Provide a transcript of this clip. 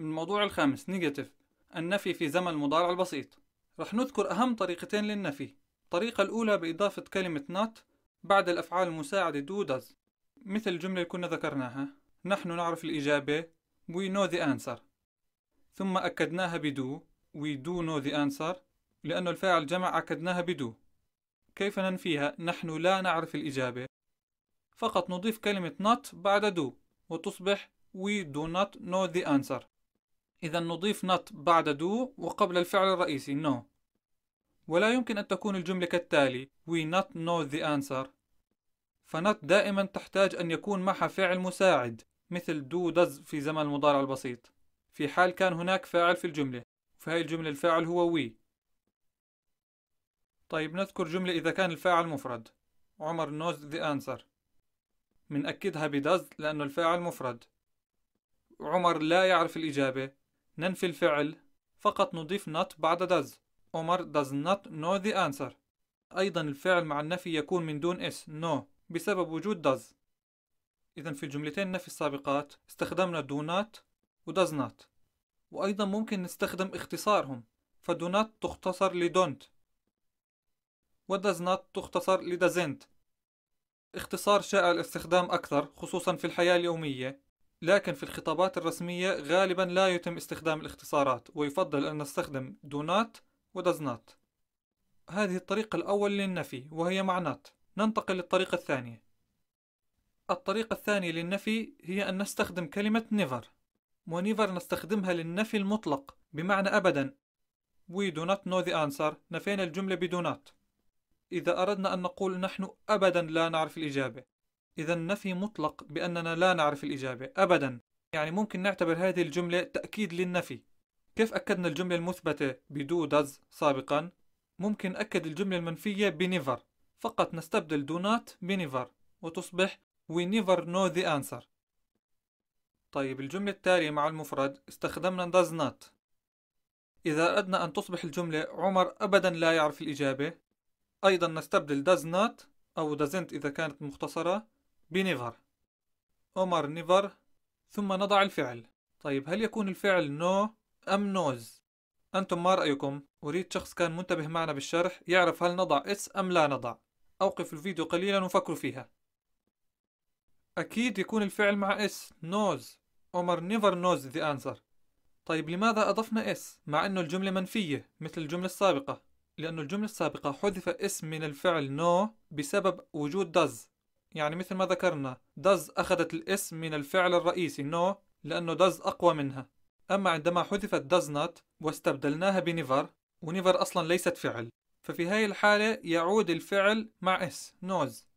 من الموضوع الخامس نيجاتيف النفي في زمن المضارع البسيط رح نذكر أهم طريقتين للنفي الطريقة الأولى بإضافة كلمة not بعد الأفعال المساعدة do does مثل الجملة اللي كنا ذكرناها نحن نعرف الإجابة we know the answer ثم أكدناها بدو we do know the answer لأنه الفاعل جمع أكدناها بدو كيف ننفيها نحن لا نعرف الإجابة فقط نضيف كلمة not بعد do وتصبح we do not know the answer إذا نضيف not بعد do وقبل الفعل الرئيسي no ولا يمكن أن تكون الجملة كالتالي We not know the answer فنت دائما تحتاج أن يكون معها فعل مساعد مثل do does في زمن المضارع البسيط في حال كان هناك فاعل في الجملة فهي الجملة الفاعل هو we طيب نذكر جملة إذا كان الفاعل مفرد عمر knows the answer منأكدها ب does لأنه الفاعل مفرد عمر لا يعرف الإجابة ننفي الفعل فقط نضيف not بعد does عمر does not know the answer أيضا الفعل مع النفي يكون من دون s no بسبب وجود does إذا في الجملتين نفي السابقات استخدمنا do not و does not وأيضا ممكن نستخدم اختصارهم ف do not تختصر ل don't و does not تختصر ل doesn't اختصار شائع الاستخدام أكثر خصوصا في الحياة اليومية لكن في الخطابات الرسمية غالبا لا يتم استخدام الاختصارات ويفضل أن نستخدم do not و does not هذه الطريقة الأول للنفي وهي مع not ننتقل للطريقة الثانية الطريقة الثانية للنفي هي أن نستخدم كلمة never ونيفر نستخدمها للنفي المطلق بمعنى أبدا We do not know the answer نفينا الجملة ب do not إذا أردنا أن نقول نحن أبدا لا نعرف الإجابة إذا نفي مطلق بأننا لا نعرف الإجابة أبدا يعني ممكن نعتبر هذه الجملة تأكيد للنفي كيف أكدنا الجملة المثبتة بدو داز سابقا ممكن أكد الجملة المنفية بنيفر فقط نستبدل دونات بنيفر وتصبح we never know the answer طيب الجملة التالية مع المفرد استخدمنا does not إذا أردنا أن تصبح الجملة عمر أبدا لا يعرف الإجابة أيضا نستبدل does not أو doesn't إذا كانت مختصرة بنيفر أمر نيفر ثم نضع الفعل طيب هل يكون الفعل نو no أم نوز؟ أنتم ما رأيكم؟ أريد شخص كان منتبه معنا بالشرح يعرف هل نضع اس أم لا نضع أوقف الفيديو قليلا وفكروا فيها أكيد يكون الفعل مع اس نوز أمر نيفر نوز ذا أنسر طيب لماذا أضفنا اس مع أنه الجملة منفية مثل الجملة السابقة لأن الجملة السابقة حذف اسم من الفعل نو no بسبب وجود does يعني مثل ما ذكرنا does أخذت الاسم من الفعل الرئيسي no لأنه does أقوى منها أما عندما حذفت does not واستبدلناها بنيفر ونيفر أصلا ليست فعل ففي هاي الحالة يعود الفعل مع اس نوز